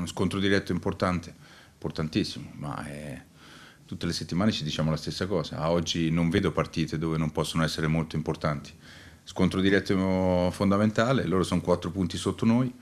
Uno scontro diretto importante, importantissimo, ma è... Eh, tutte le settimane ci diciamo la stessa cosa. A oggi non vedo partite dove non possono essere molto importanti. Scontro diretto fondamentale, loro sono quattro punti sotto noi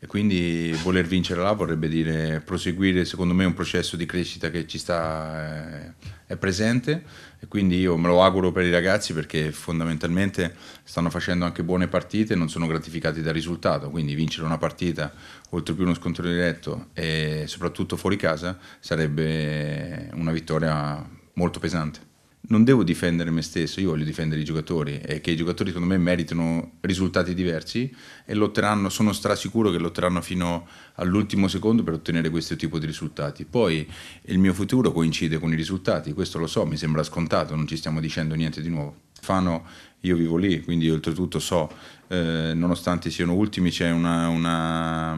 e quindi voler vincere là vorrebbe dire proseguire secondo me un processo di crescita che ci sta eh, è presente e quindi io me lo auguro per i ragazzi perché fondamentalmente stanno facendo anche buone partite e non sono gratificati dal risultato quindi vincere una partita oltre più uno scontro diretto e soprattutto fuori casa sarebbe una vittoria molto pesante non devo difendere me stesso, io voglio difendere i giocatori e che i giocatori secondo me meritano risultati diversi e lotteranno, sono strasicuro che lotteranno fino all'ultimo secondo per ottenere questo tipo di risultati. Poi il mio futuro coincide con i risultati, questo lo so, mi sembra scontato, non ci stiamo dicendo niente di nuovo. Fano, io vivo lì, quindi oltretutto so, eh, nonostante siano ultimi, c'è una, una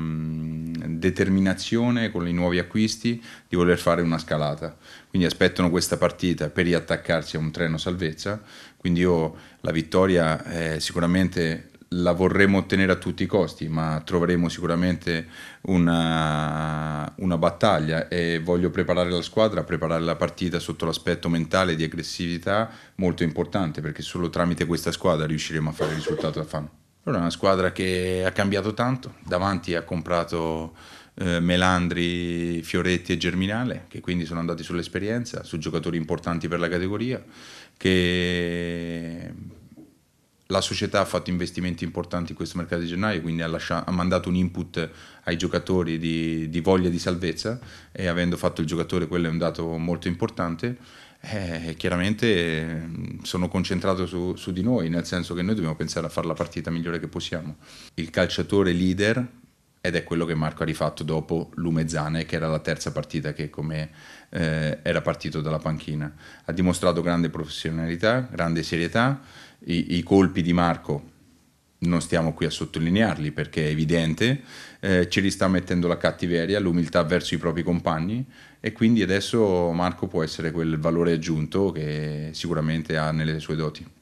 determinazione con i nuovi acquisti di voler fare una scalata. Quindi aspettano questa partita per riattaccarsi a un treno salvezza. Quindi io la vittoria eh, sicuramente la vorremmo ottenere a tutti i costi, ma troveremo sicuramente una, una, battaglia e voglio preparare la squadra, preparare la partita sotto l'aspetto mentale di aggressività molto importante perché solo tramite questa squadra riusciremo a fare il risultato da Fano. Però è una squadra che ha cambiato tanto, davanti ha comprato eh, Melandri, Fioretti e Germinale, che quindi sono andati sull'esperienza, su giocatori importanti per la categoria, che la società ha fatto investimenti importanti in questo mercato di gennaio, quindi ha, lasciato, ha mandato un input ai giocatori di, di, voglia di salvezza e avendo fatto il giocatore quello è un dato molto importante. Eh, chiaramente mm, sono concentrato su, su di noi, nel senso che noi dobbiamo pensare a fare la partita migliore che possiamo. Il calciatore leader ed è quello che Marco ha rifatto dopo Lumezzane, che era la terza partita che come eh, era partito dalla panchina. Ha dimostrato grande professionalità, grande serietà, I, i colpi di Marco non stiamo qui a sottolinearli perché è evidente, eh, ci li sta mettendo la cattiveria, l'umiltà verso i propri compagni e quindi adesso Marco può essere quel valore aggiunto che sicuramente ha nelle sue doti.